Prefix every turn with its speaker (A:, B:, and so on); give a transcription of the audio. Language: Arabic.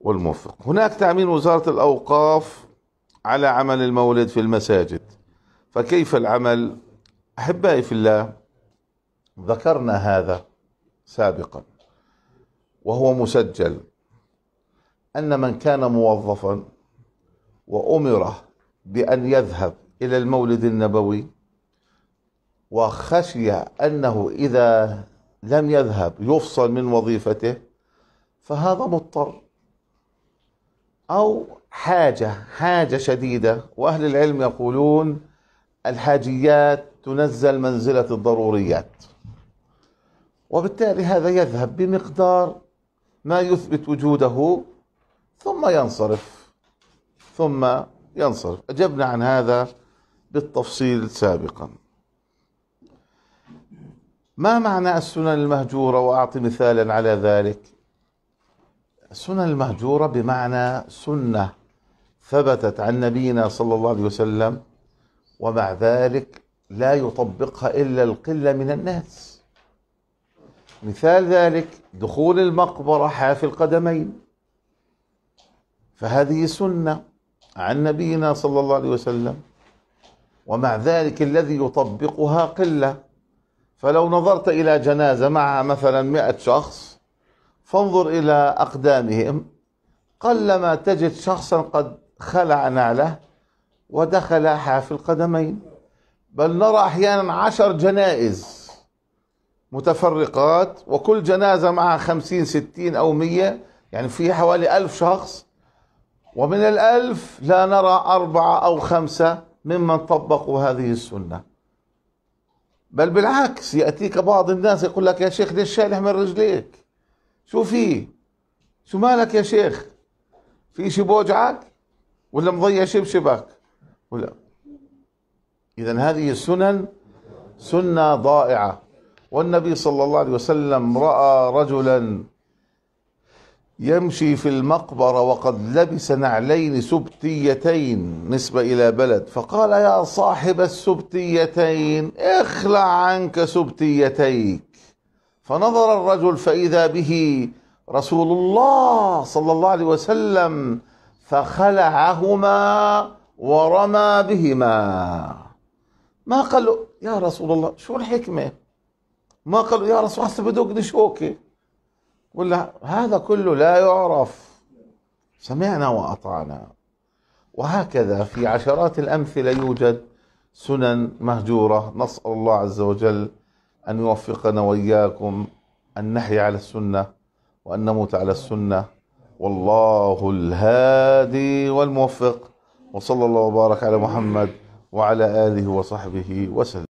A: والموفق هناك تأمين وزارة الأوقاف على عمل المولد في المساجد فكيف العمل أحبائي في الله ذكرنا هذا سابقا وهو مسجل أن من كان موظفا وأمر بأن يذهب إلى المولد النبوي وخشي أنه إذا لم يذهب يفصل من وظيفته فهذا مضطر أو حاجة حاجة شديدة وأهل العلم يقولون الحاجيات تنزل منزلة الضروريات وبالتالي هذا يذهب بمقدار ما يثبت وجوده ثم ينصرف ثم ينصرف أجبنا عن هذا بالتفصيل سابقا ما معنى السنن المهجورة وأعطي مثالا على ذلك السنن المهجورة بمعنى سنة ثبتت عن نبينا صلى الله عليه وسلم ومع ذلك لا يطبقها إلا القلة من الناس مثال ذلك دخول المقبرة حافي القدمين فهذه سنة عن نبينا صلى الله عليه وسلم ومع ذلك الذي يطبقها قلة فلو نظرت إلى جنازة مع مثلا مئة شخص فانظر إلى أقدامهم قلما تجد شخصا قد خلع نعله ودخل حافي القدمين بل نرى أحيانا عشر جنائز متفرقات وكل جنازة معها خمسين ستين أو مية يعني في حوالي ألف شخص ومن الألف لا نرى أربعة أو خمسة ممن طبقوا هذه السنة بل بالعكس يأتيك بعض الناس يقول لك يا شيخ ليش شالح من رجليك شو في شو مالك يا شيخ في شي بوجعك ولا مضيع شبشبك ولا اذا هذه السنن سنه ضائعه والنبي صلى الله عليه وسلم راى رجلا يمشي في المقبرة وقد لبس نعلين سبتيتين نسبة إلى بلد فقال يا صاحب السبتيتين اخلع عنك سبتيتيك فنظر الرجل فإذا به رسول الله صلى الله عليه وسلم فخلعهما ورمى بهما ما قال له يا رسول الله شو الحكمة ما قال له يا رسول الله بدوك شوكة ولا هذا كله لا يعرف سمعنا وأطعنا وهكذا في عشرات الأمثلة يوجد سنن مهجورة نسأل الله عز وجل أن يوفقنا وإياكم أن نحيا على السنة وأن نموت على السنة والله الهادي والموفق وصلى الله وبارك على محمد وعلى آله وصحبه وسلم